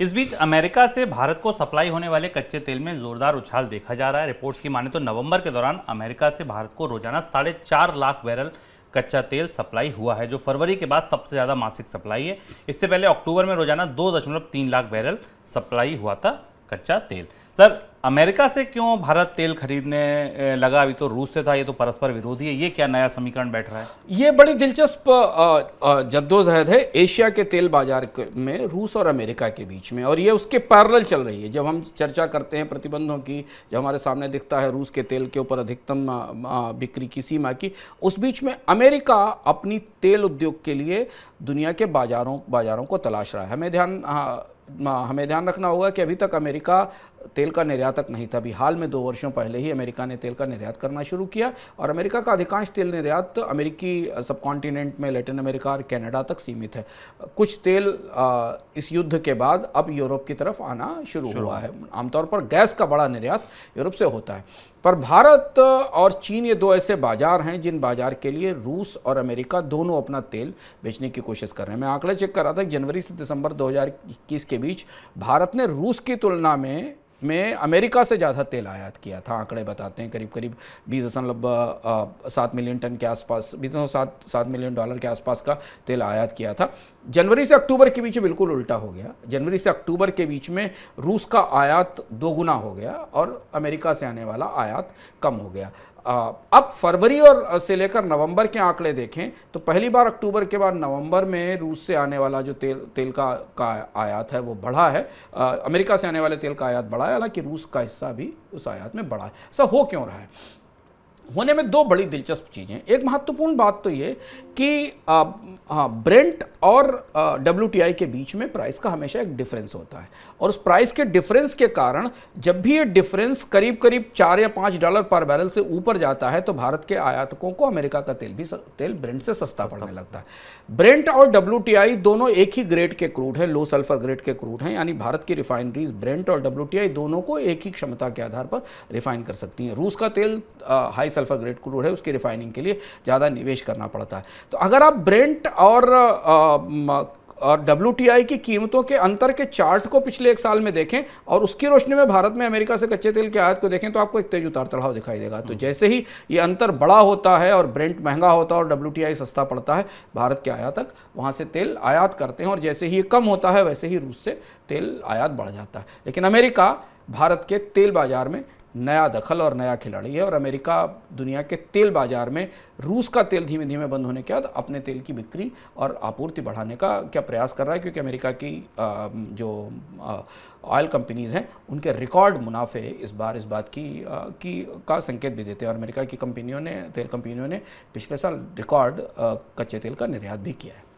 इस बीच अमेरिका से भारत को सप्लाई होने वाले कच्चे तेल में जोरदार उछाल देखा जा रहा है रिपोर्ट्स की माने तो नवंबर के दौरान अमेरिका से भारत को रोजाना साढ़े चार लाख बैरल कच्चा तेल सप्लाई हुआ है जो फरवरी के बाद सबसे ज़्यादा मासिक सप्लाई है इससे पहले अक्टूबर में रोजाना दो दशमलव तीन लाख बैरल सप्लाई हुआ था कच्चा तेल सर अमेरिका से क्यों भारत तेल खरीदने लगा अभी तो रूस से था ये तो परस्पर विरोधी है ये क्या नया समीकरण बैठ रहा है ये बड़ी दिलचस्प जद्दोजहद है एशिया के तेल बाजार में रूस और अमेरिका के बीच में और ये उसके पैरल चल रही है जब हम चर्चा करते हैं प्रतिबंधों की जब हमारे सामने दिखता है रूस के तेल के ऊपर अधिकतम बिक्री की सीमा की उस बीच में अमेरिका अपनी तेल उद्योग के लिए दुनिया के बाजारों बाजारों को तलाश रहा है हमें ध्यान हाँ, हाँ, हमें ध्यान रखना होगा कि अभी तक अमेरिका तेल का निर्यातक नहीं था अभी हाल में दो वर्षों पहले ही अमेरिका ने तेल का निर्यात करना शुरू किया और अमेरिका का अधिकांश तेल निर्यात अमेरिकी सब में लेटिन अमेरिका और कैनेडा तक सीमित है कुछ तेल इस युद्ध के बाद अब यूरोप की तरफ आना शुरू हुआ है आमतौर पर गैस का बड़ा निर्यात यूरोप से होता है पर भारत और चीन ये दो ऐसे बाजार हैं जिन बाजार के लिए रूस और अमेरिका दोनों अपना तेल बेचने की कोशिश कर रहे हैं मैं आंकड़े चेक कर रहा था जनवरी से दिसंबर 2021 के बीच भारत ने रूस की तुलना में మే అమెరికా సే జదా تیل ఆयात కియా థా ఆంకే బతاتے హే కరీబ్ కరీబ్ 27 మిలియన్ టన్ కే ఆస్పాస్ 27 7 మిలియన్ డాలర్ కే ఆస్పాస్ కా تیل ఆयात కియా థా జనవరి సే అక్టోబర్ కే బీచ్ మే బిల్కుల్ 울టా హో గయా జనవరి సే అక్టోబర్ కే బీచ్ మే రూస్ కా ఆयात 2 గునా హో గయా ఔర్ అమెరికా సే ఆనే వాలా ఆयात కమ్ హో గయా अब फरवरी और से लेकर नवंबर के आंकड़े देखें तो पहली बार अक्टूबर के बाद नवंबर में रूस से आने वाला जो तेल तेल का का आयात है वो बढ़ा है आ, अमेरिका से आने वाले तेल का आयात बढ़ा है हालांकि रूस का हिस्सा भी उस आयात में बढ़ा है ऐसा हो क्यों रहा है होने में दो बड़ी दिलचस्प चीज़ें एक महत्वपूर्ण बात तो ये कि आ, आ, हाँ, ब्रेंट और डब्ल्यू uh, के बीच में प्राइस का हमेशा एक डिफरेंस होता है और उस प्राइस के डिफरेंस के कारण जब भी ये डिफरेंस करीब करीब चार या पाँच डॉलर पर बैरल से ऊपर जाता है तो भारत के आयातकों को अमेरिका का तेल भी तेल ब्रेंट से सस्ता पड़ने लगता है ब्रेंट और डब्ल्यू दोनों एक ही ग्रेड के क्रूड हैं लो सल्फर ग्रेड के क्रूड हैं यानी भारत की रिफाइनरीज ब्रेंट और डब्ल्यू दोनों को एक ही क्षमता के आधार पर रिफाइन कर सकती हैं रूस का तेल हाई सल्फर ग्रेड क्रूड है उसकी रिफाइनिंग के लिए ज़्यादा निवेश करना पड़ता है तो अगर आप ब्रेंट और आ, और डब्ल्यू की कीमतों के अंतर के चार्ट को पिछले एक साल में देखें और उसकी रोशनी में भारत में अमेरिका से कच्चे तेल की आयात को देखें तो आपको एक तेज उतार चढ़ाव दिखाई देगा तो जैसे ही ये अंतर बड़ा होता है और ब्रेंट महंगा होता है और डब्ल्यू सस्ता पड़ता है भारत के आयात तक वहाँ से तेल आयात करते हैं और जैसे ही ये कम होता है वैसे ही रूस से तेल आयात बढ़ जाता है लेकिन अमेरिका भारत के तेल बाजार में नया दखल और नया खिलाड़ी है और अमेरिका दुनिया के तेल बाजार में रूस का तेल धीमे धीमे बंद होने के बाद अपने तेल की बिक्री और आपूर्ति बढ़ाने का क्या प्रयास कर रहा है क्योंकि अमेरिका की जो ऑयल कंपनीज़ हैं उनके रिकॉर्ड मुनाफे इस बार इस बात की की का संकेत भी देते हैं और अमेरिका की कंपनियों ने तेल कंपनियों ने पिछले साल रिकॉर्ड कच्चे तेल का निर्यात भी किया है